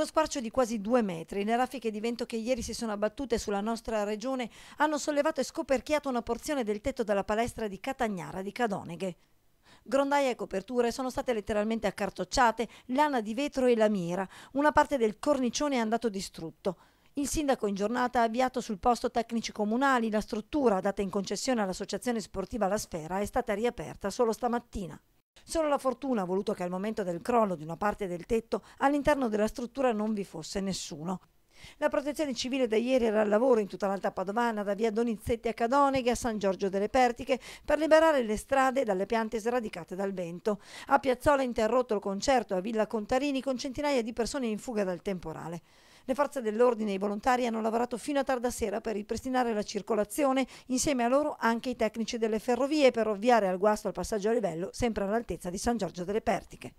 Lo squarcio di quasi due metri, le raffiche di vento che ieri si sono abbattute sulla nostra regione hanno sollevato e scoperchiato una porzione del tetto della palestra di Catagnara di Cadoneghe. Grondaie e coperture sono state letteralmente accartocciate, lana di vetro e lamiera. Una parte del cornicione è andato distrutto. Il sindaco in giornata ha avviato sul posto tecnici comunali. La struttura, data in concessione all'associazione sportiva La Sfera, è stata riaperta solo stamattina. Solo la fortuna ha voluto che al momento del crollo di una parte del tetto all'interno della struttura non vi fosse nessuno. La protezione civile da ieri era al lavoro in tutta l'Alta Padovana, da via Donizetti a Cadoneghe a San Giorgio delle Pertiche, per liberare le strade dalle piante sradicate dal vento. A Piazzola è interrotto il concerto a Villa Contarini con centinaia di persone in fuga dal temporale. Le forze dell'ordine e i volontari hanno lavorato fino a tarda sera per ripristinare la circolazione, insieme a loro anche i tecnici delle ferrovie per ovviare al guasto al passaggio a livello sempre all'altezza di San Giorgio delle Pertiche.